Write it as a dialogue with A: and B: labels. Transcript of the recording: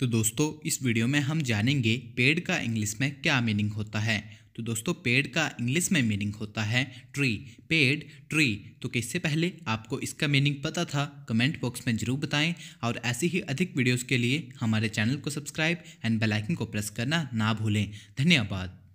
A: तो दोस्तों इस वीडियो में हम जानेंगे पेड़ का इंग्लिश में क्या मीनिंग होता है तो दोस्तों पेड़ का इंग्लिश में मीनिंग होता है ट्री पेड़ ट्री तो किससे पहले आपको इसका मीनिंग पता था कमेंट बॉक्स में जरूर बताएं और ऐसी ही अधिक वीडियोस के लिए हमारे चैनल को सब्सक्राइब एंड बेल आइकन को प्रेस करना ना भूलें धन्यवाद